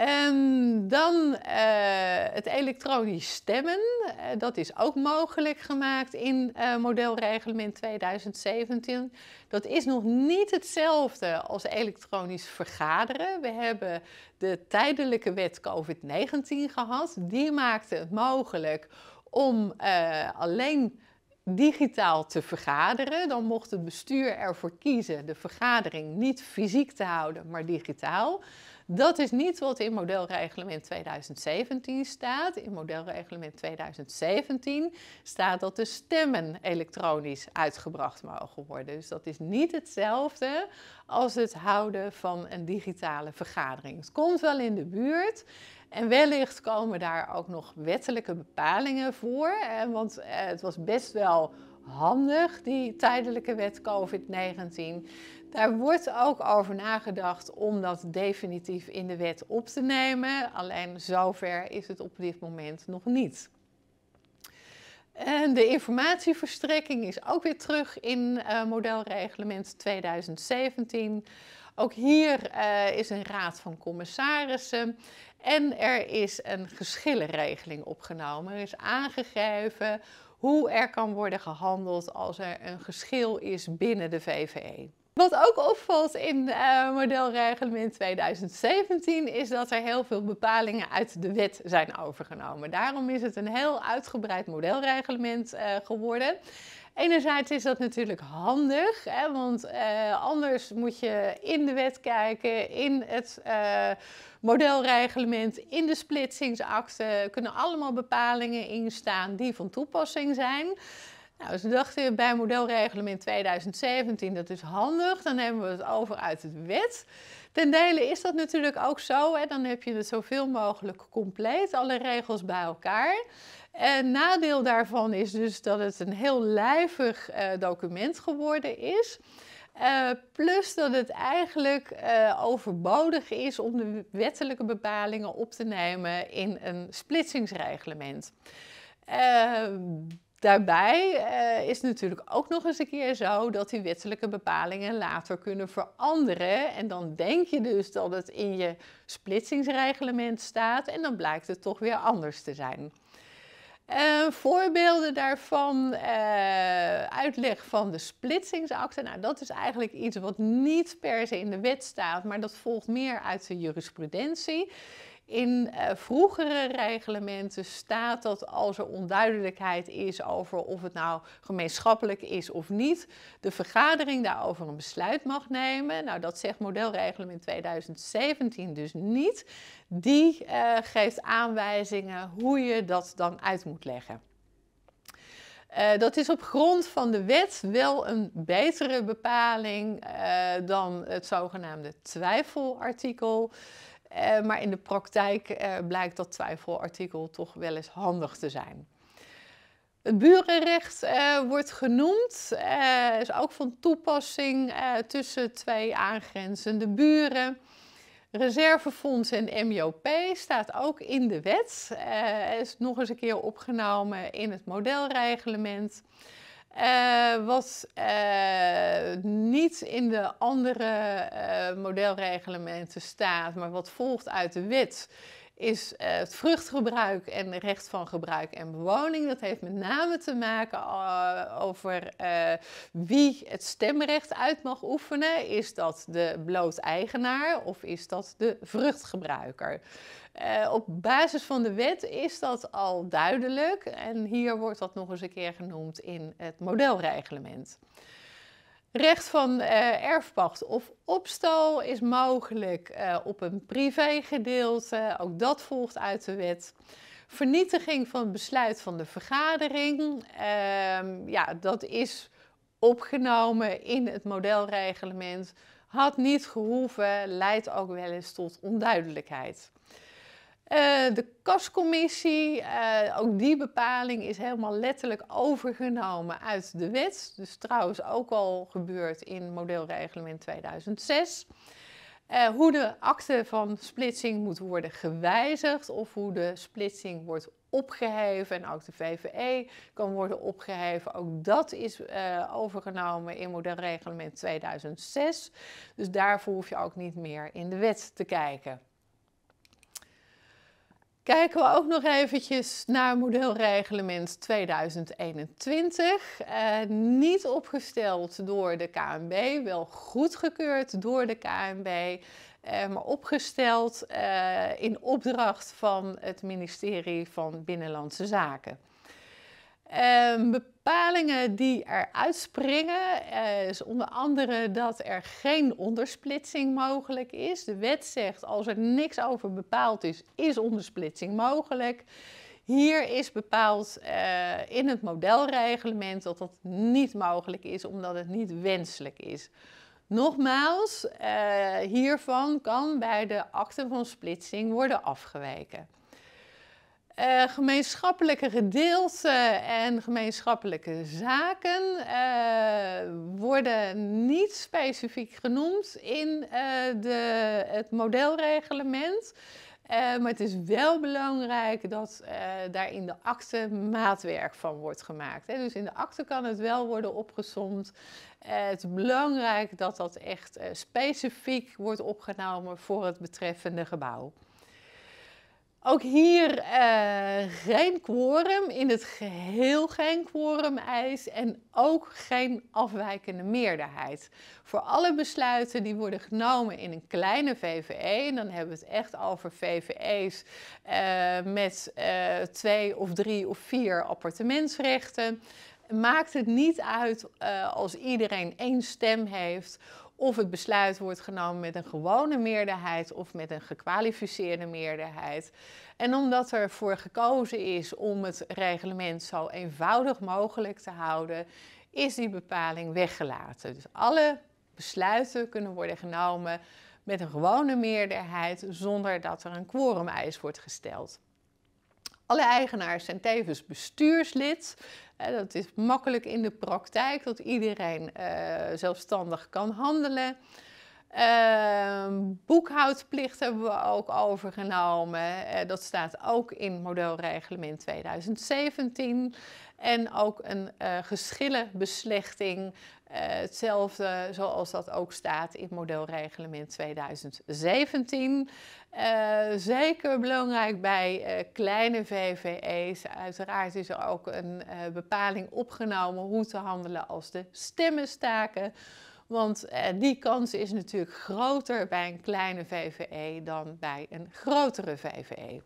Ehm, dan eh, het elektronisch stemmen. Eh, dat is ook mogelijk gemaakt in uh, modelreglement 2017. Dat is nog niet hetzelfde als elektronisch vergaderen. We hebben de tijdelijke wet COVID-19 gehad. Die maakte het mogelijk om alleen digitaal te vergaderen. Dan mocht het bestuur ervoor kiezen de vergadering niet fysiek te houden, maar digitaal. Dat is niet wat in modelreglement 2017 staat. In modelreglement 2017 staat dat de stemmen elektronisch uitgebracht mogen worden. Dus dat is niet hetzelfde als het houden van een digitale vergadering. Het komt wel in de buurt. En wellicht komen daar ook nog wettelijke bepalingen voor. Want eh, het was best wel handig, die tijdelijke wet COVID-19. Daar wordt ook over nagedacht om dat definitief in de wet op te nemen. Alleen zover is het op dit moment nog niet. En de informatieverstrekking is ook weer terug in uh, modelreglement 2017. Ook hier eh, is een raad van commissarissen en er is een geschillenregeling opgenomen. Er is aangegeven hoe er kan worden gehandeld als er een geschil is binnen de VVE. Wat ook opvalt in uh, modelreglement 2017 is dat er heel veel bepalingen uit de wet zijn overgenomen. Daarom is het een heel uitgebreid modelreglement eh, geworden. Enerzijds is dat natuurlijk handig, hè, want eh, anders moet je in de wet kijken, in het uh, modelreglement, in de splitsingsakte kunnen allemaal bepalingen instaan die van toepassing zijn. Nou, ze dachten bij modelreglement 2017, dat is handig, dan hebben we het over uit het wet. Ten dele is dat natuurlijk ook zo, hè? dan heb je het zoveel mogelijk compleet, alle regels bij elkaar. En nadeel daarvan is dus dat het een heel lijvig eh, document geworden is. Eh, plus dat het eigenlijk eh, overbodig is om de wettelijke bepalingen op te nemen in een splitsingsreglement. Daarbij uh, is natuurlijk ook nog eens een keer zo dat die wettelijke bepalingen later kunnen veranderen. En dan denk je dus dat het in je splitsingsreglement staat en dan blijkt het toch weer anders te zijn. Eh, voorbeelden daarvan, eh, uitleg van de splitsingsakte. Nou, dat is eigenlijk iets wat niet per se in de wet staat, maar dat volgt meer uit de jurisprudentie. In eh, vroegere reglementen staat dat als er onduidelijkheid is over of het nou gemeenschappelijk is of niet, de vergadering daarover een besluit mag nemen. Nou, dat zegt modelreglement 2017 dus niet. Die eh, geeft aanwijzingen hoe je dat dan uit moet leggen. Eh, dat is op grond van de wet wel een betere bepaling dan het zogenaamde twijfelartikel. Eh, maar in de praktijk eh, blijkt dat twijfelartikel toch wel eens handig te zijn. Het burenrecht eh, wordt genoemd, is ook van toepassing tussen twee aangrenzende buren. Reservefonds en MOP staat ook in de wet, is nog eens een keer opgenomen in het modelreglement. Eh, wat eh, niet in de andere uh, modelreglementen staat, maar wat volgt uit de wet, is het vruchtgebruik en recht van gebruik en bewoning. Dat heeft met name te maken over wie het stemrecht uit mag oefenen. Is dat de bloot eigenaar of is dat de vruchtgebruiker? Eh, op basis van de wet is dat al duidelijk en hier wordt dat nog eens een keer genoemd in het modelreglement. Recht van eh, erfpacht of opstal is mogelijk eh, op een privégedeelte, ook dat volgt uit de wet. Vernietiging van het besluit van de vergadering, ehm, ja, dat is opgenomen in het modelreglement, had niet gehoeven, leidt ook wel eens tot onduidelijkheid. Eh, de kascommissie, eh, ook die bepaling is helemaal letterlijk overgenomen uit de wet. Dus trouwens ook al gebeurd in modelreglement 2006. Eh, hoe de akte van splitsing moet worden gewijzigd of hoe de splitsing wordt opgeheven en ook de VVE kan worden opgeheven. Ook dat is overgenomen in modelreglement 2006. Dus daarvoor hoef je ook niet meer in de wet te kijken. Kijken we ook nog eventjes naar modelreglement 2021. Eh, niet opgesteld door de KNB, wel goedgekeurd door de KNB, eh, maar opgesteld eh, in opdracht van het ministerie van Binnenlandse Zaken. Uh, bepalingen die eruit springen eh, is onder andere dat er geen ondersplitsing mogelijk is. De wet zegt als er niks over bepaald is, is ondersplitsing mogelijk. Hier is bepaald eh, in het modelreglement dat dat niet mogelijk is omdat het niet wenselijk is. Nogmaals, eh, hiervan kan bij de akte van splitsing worden afgeweken. Eh, gemeenschappelijke gedeelten en gemeenschappelijke zaken eh, worden niet specifiek genoemd in eh, de, het modelreglement. maar het is wel belangrijk dat daar in de akte maatwerk van wordt gemaakt. Hè. Dus in de akte kan het wel worden opgezomd. het is belangrijk dat dat echt specifiek wordt opgenomen voor het betreffende gebouw. Ook hier eh, geen quorum, in het geheel geen quorum-eis en ook geen afwijkende meerderheid. Voor alle besluiten die worden genomen in een kleine VVE, en dan hebben we het echt over VVE's eh, met eh, twee of drie of vier appartementsrechten, maakt het niet uit als iedereen één stem heeft of het besluit wordt genomen met een gewone meerderheid of met een gekwalificeerde meerderheid. En omdat er voor gekozen is om het reglement zo eenvoudig mogelijk te houden, is die bepaling weggelaten. Dus alle besluiten kunnen worden genomen met een gewone meerderheid zonder dat er een quorum eis wordt gesteld. Alle eigenaars zijn tevens bestuurslid. Dat is makkelijk in de praktijk, dat iedereen eh, zelfstandig kan handelen. Ehm, boekhoudplicht hebben we ook overgenomen. Eh, dat staat ook in modelreglement 2017. En ook een eh, geschillenbeslechting eh, hetzelfde zoals dat ook staat in modelreglement 2017. Eh, zeker belangrijk bij eh, kleine VVE's. Uiteraard is er ook een bepaling opgenomen hoe te handelen als de stemmen staken. Want die kans is natuurlijk groter bij een kleine VVE dan bij een grotere VVE.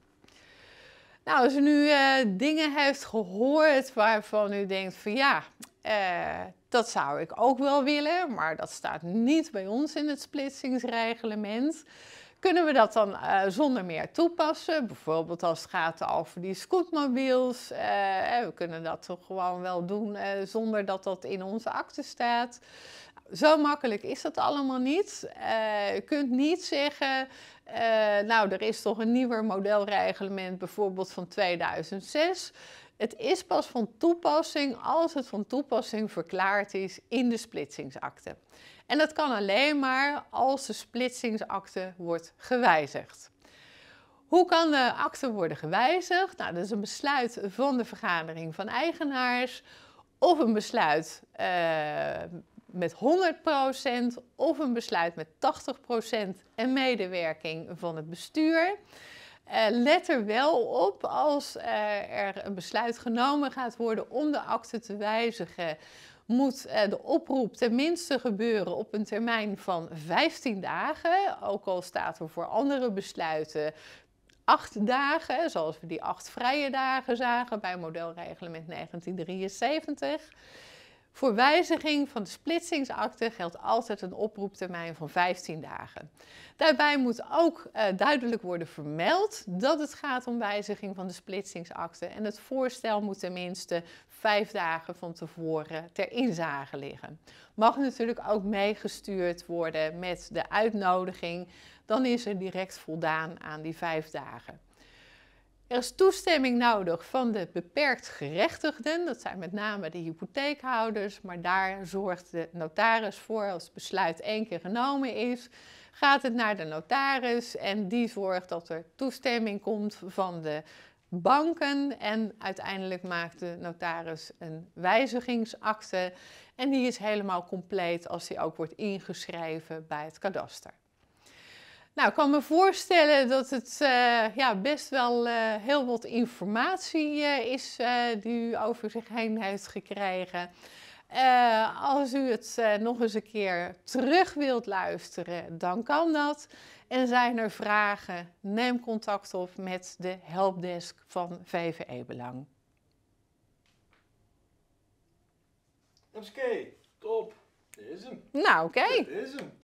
Nou, als u nu dingen heeft gehoord waarvan u denkt van ja, dat zou ik ook wel willen, maar dat staat niet bij ons in het splitsingsreglement. Kunnen we dat dan eh, zonder meer toepassen? Bijvoorbeeld als het gaat over die scootmobiels. Uh, we kunnen dat toch gewoon wel doen eh, zonder dat dat in onze akte staat. Zo makkelijk is dat allemaal niet. je kunt niet zeggen, nou er is toch een nieuwer modelreglement bijvoorbeeld van 2006. Het is pas van toepassing als het van toepassing verklaard is in de splitsingsakte. En dat kan alleen maar als de splitsingsakte wordt gewijzigd. Hoe kan de akte worden gewijzigd? Nou, dat is een besluit van de vergadering van eigenaars of een besluit eh, met 100% of een besluit met 80% en medewerking van het bestuur. Eh, let er wel op als eh, er een besluit genomen gaat worden om de akte te wijzigen. Moet eh, de oproep tenminste gebeuren op een termijn van 15 dagen. Ook al staat er voor andere besluiten acht dagen, zoals we die acht vrije dagen zagen bij modelreglement 1973. Voor wijziging van de splitsingsakte geldt altijd een oproeptermijn van 15 dagen. Daarbij moet ook eh, duidelijk worden vermeld dat het gaat om wijziging van de splitsingsakte en het voorstel moet tenminste 5 dagen van tevoren ter inzage liggen. Mag natuurlijk ook meegestuurd worden met de uitnodiging, dan is er direct voldaan aan die 5 dagen. Er is toestemming nodig van de beperkt gerechtigden, dat zijn met name de hypotheekhouders, maar daar zorgt de notaris voor als het besluit één keer genomen is. Gaat het naar de notaris en die zorgt dat er toestemming komt van de banken en uiteindelijk maakt de notaris een wijzigingsakte en die is helemaal compleet als die ook wordt ingeschreven bij het kadaster. Nou, ik kan me voorstellen dat het eh, ja, best wel eh, heel wat informatie eh, is die u over zich heen heeft gekregen. als u het nog eens een keer terug wilt luisteren, dan kan dat. En zijn er vragen, neem contact op met de helpdesk van VVE Belang. Oké, top. Dit is hem. Nou, oké. Okay. Dit is hem.